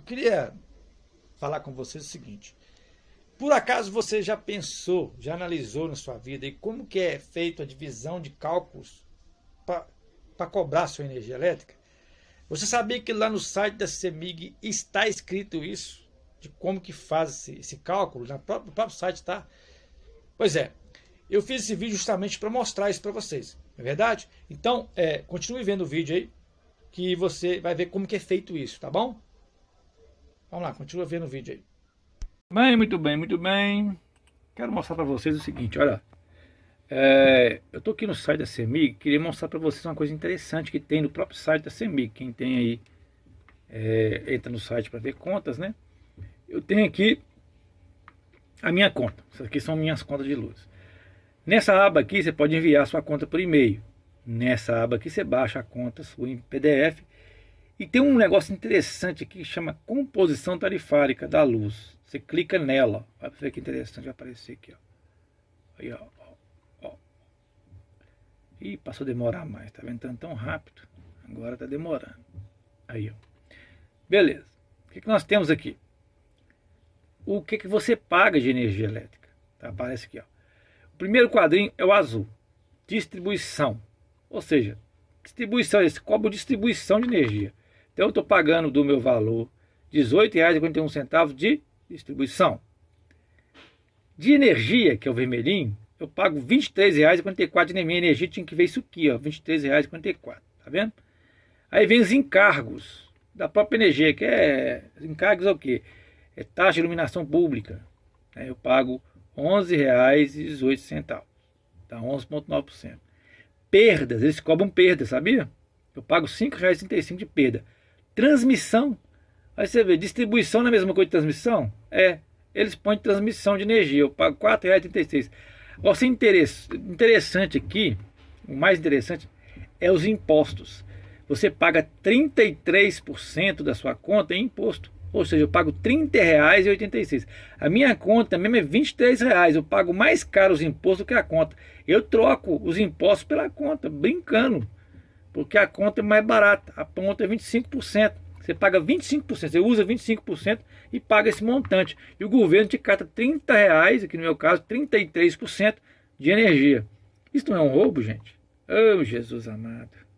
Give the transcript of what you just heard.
Eu queria falar com vocês o seguinte. Por acaso você já pensou, já analisou na sua vida e como que é feito a divisão de cálculos para cobrar sua energia elétrica? Você sabia que lá no site da CEMIG está escrito isso? De como que faz esse, esse cálculo? No próprio, no próprio site, tá? Pois é, eu fiz esse vídeo justamente para mostrar isso para vocês, não é verdade? Então, é, continue vendo o vídeo aí, que você vai ver como que é feito isso, tá bom? Vamos lá, continua vendo o vídeo aí. Bem, muito bem, muito bem. Quero mostrar para vocês o seguinte, olha. É, eu estou aqui no site da CEMIG, queria mostrar para vocês uma coisa interessante que tem no próprio site da CEMIG. Quem tem aí, é, entra no site para ver contas, né? Eu tenho aqui a minha conta. Essas aqui são minhas contas de luz. Nessa aba aqui, você pode enviar sua conta por e-mail. Nessa aba aqui, você baixa a conta sua em PDF e tem um negócio interessante aqui que chama composição tarifária da luz. Você clica nela, vai ver que interessante, vai aparecer aqui, ó. Aí, ó, ó, Ih, passou a demorar mais, tá ventando tá tão rápido. Agora tá demorando. Aí, ó. Beleza. O que, que nós temos aqui? O que, que você paga de energia elétrica? Tá, aparece aqui, ó. O primeiro quadrinho é o azul. Distribuição. Ou seja, distribuição, esse cobre é distribuição de energia. Então eu estou pagando do meu valor R$ 18,41 de distribuição. De energia, que é o vermelhinho, eu pago R$ 23,44 de minha energia, tinha que ver isso aqui, ó, R$ 23,44, tá vendo? Aí vem os encargos da própria energia, que é encargos é o quê? É taxa de iluminação pública. Né? Eu pago R$ 11,18, tá 11.9%. Perdas, eles cobram perda, sabia? Eu pago R$ 5,35 de perda. Transmissão. Aí você vê, distribuição não é a mesma coisa de transmissão? É. Eles põem transmissão de energia. Eu pago R$ 4,36. Você interessante aqui, o mais interessante é os impostos. Você paga 33% da sua conta em imposto. Ou seja, eu pago R$ 30,86. A minha conta mesmo é R$ 23,00. Eu pago mais caro os impostos do que a conta. Eu troco os impostos pela conta, brincando. Porque a conta é mais barata. A conta é 25%. Você paga 25%, você usa 25% e paga esse montante. E o governo te cata 30 reais, aqui no meu caso, 33% de energia. Isso não é um roubo, gente? Oh, Jesus amado.